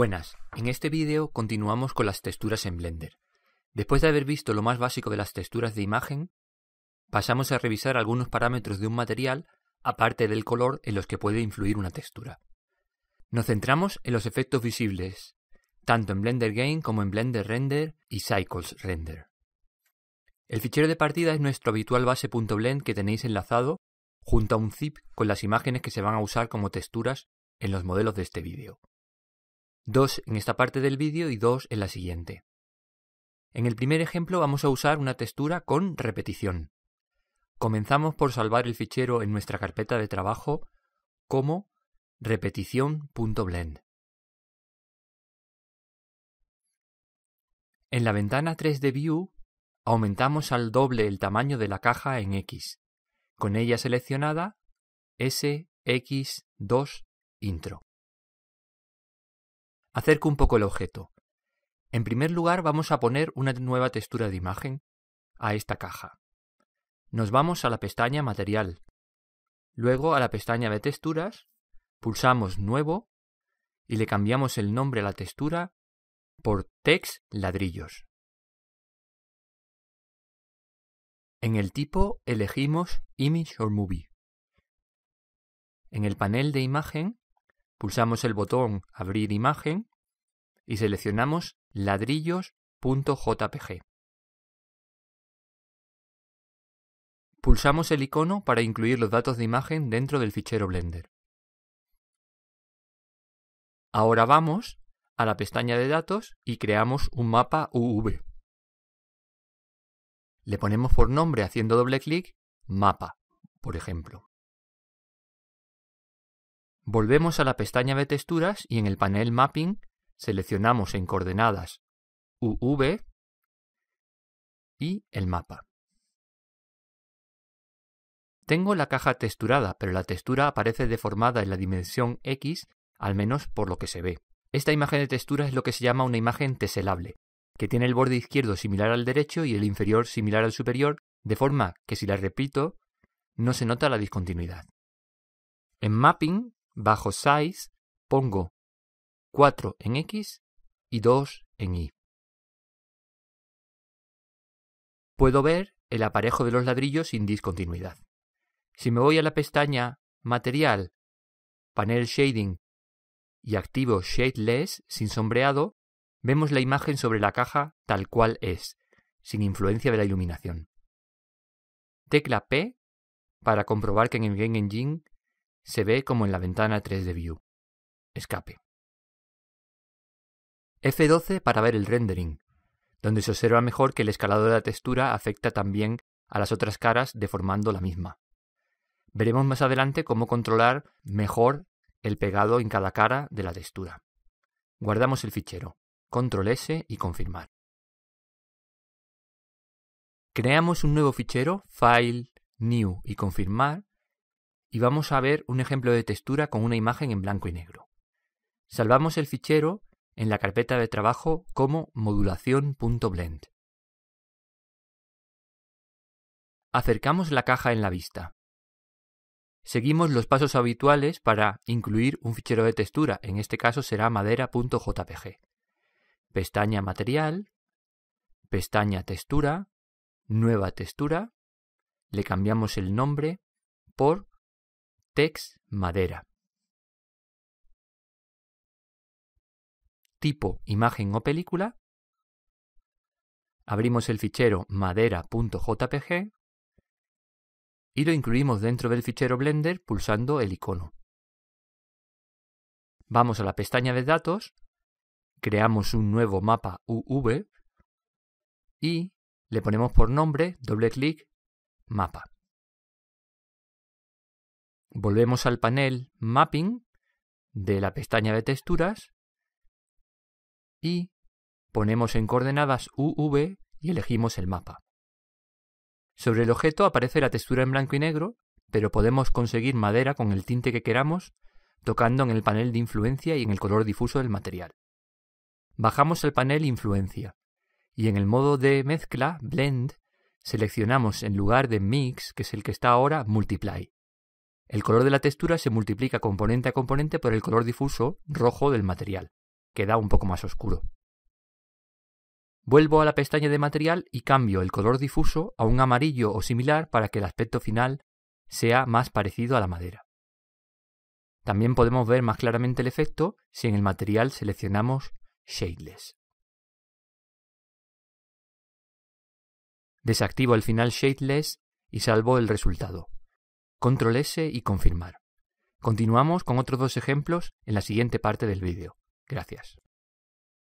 Buenas, en este vídeo continuamos con las texturas en Blender. Después de haber visto lo más básico de las texturas de imagen, pasamos a revisar algunos parámetros de un material, aparte del color en los que puede influir una textura. Nos centramos en los efectos visibles, tanto en Blender Game como en Blender Render y Cycles Render. El fichero de partida es nuestro habitual base.blend que tenéis enlazado junto a un zip con las imágenes que se van a usar como texturas en los modelos de este vídeo dos en esta parte del vídeo y dos en la siguiente. En el primer ejemplo vamos a usar una textura con repetición. Comenzamos por salvar el fichero en nuestra carpeta de trabajo como repetición.blend. En la ventana 3D View aumentamos al doble el tamaño de la caja en X, con ella seleccionada SX2 Intro acerco un poco el objeto. En primer lugar vamos a poner una nueva textura de imagen a esta caja. Nos vamos a la pestaña Material. Luego a la pestaña de Texturas, pulsamos Nuevo y le cambiamos el nombre a la textura por Text Ladrillos. En el tipo elegimos Image or Movie. En el panel de imagen Pulsamos el botón Abrir imagen y seleccionamos ladrillos.jpg. Pulsamos el icono para incluir los datos de imagen dentro del fichero Blender. Ahora vamos a la pestaña de datos y creamos un mapa UV. Le ponemos por nombre haciendo doble clic mapa, por ejemplo. Volvemos a la pestaña de texturas y en el panel Mapping seleccionamos en coordenadas UV y el mapa. Tengo la caja texturada, pero la textura aparece deformada en la dimensión X, al menos por lo que se ve. Esta imagen de textura es lo que se llama una imagen teselable, que tiene el borde izquierdo similar al derecho y el inferior similar al superior, de forma que si la repito, no se nota la discontinuidad. En Mapping bajo Size pongo 4 en X y 2 en Y. Puedo ver el aparejo de los ladrillos sin discontinuidad. Si me voy a la pestaña Material, Panel Shading y activo Shadeless sin sombreado, vemos la imagen sobre la caja tal cual es, sin influencia de la iluminación. Tecla P para comprobar que en el Game Engine se ve como en la ventana 3 d View. Escape. F12 para ver el rendering, donde se observa mejor que el escalado de la textura afecta también a las otras caras deformando la misma. Veremos más adelante cómo controlar mejor el pegado en cada cara de la textura. Guardamos el fichero, control S y confirmar. Creamos un nuevo fichero, File, New y confirmar, y vamos a ver un ejemplo de textura con una imagen en blanco y negro. Salvamos el fichero en la carpeta de trabajo como modulación.blend. Acercamos la caja en la vista. Seguimos los pasos habituales para incluir un fichero de textura, en este caso será madera.jpg. Pestaña Material, pestaña Textura, Nueva textura, le cambiamos el nombre por Text, madera. Tipo, imagen o película. Abrimos el fichero madera.jpg y lo incluimos dentro del fichero Blender pulsando el icono. Vamos a la pestaña de datos, creamos un nuevo mapa UV y le ponemos por nombre doble clic mapa volvemos al panel Mapping de la pestaña de texturas y ponemos en coordenadas UV y elegimos el mapa. Sobre el objeto aparece la textura en blanco y negro, pero podemos conseguir madera con el tinte que queramos tocando en el panel de influencia y en el color difuso del material. Bajamos el panel influencia y en el modo de mezcla, blend, seleccionamos en lugar de mix, que es el que está ahora, multiply. El color de la textura se multiplica componente a componente por el color difuso rojo del material, que da un poco más oscuro. Vuelvo a la pestaña de material y cambio el color difuso a un amarillo o similar para que el aspecto final sea más parecido a la madera. También podemos ver más claramente el efecto si en el material seleccionamos Shadeless. Desactivo el final Shadeless y salvo el resultado control S y confirmar. Continuamos con otros dos ejemplos en la siguiente parte del vídeo. Gracias.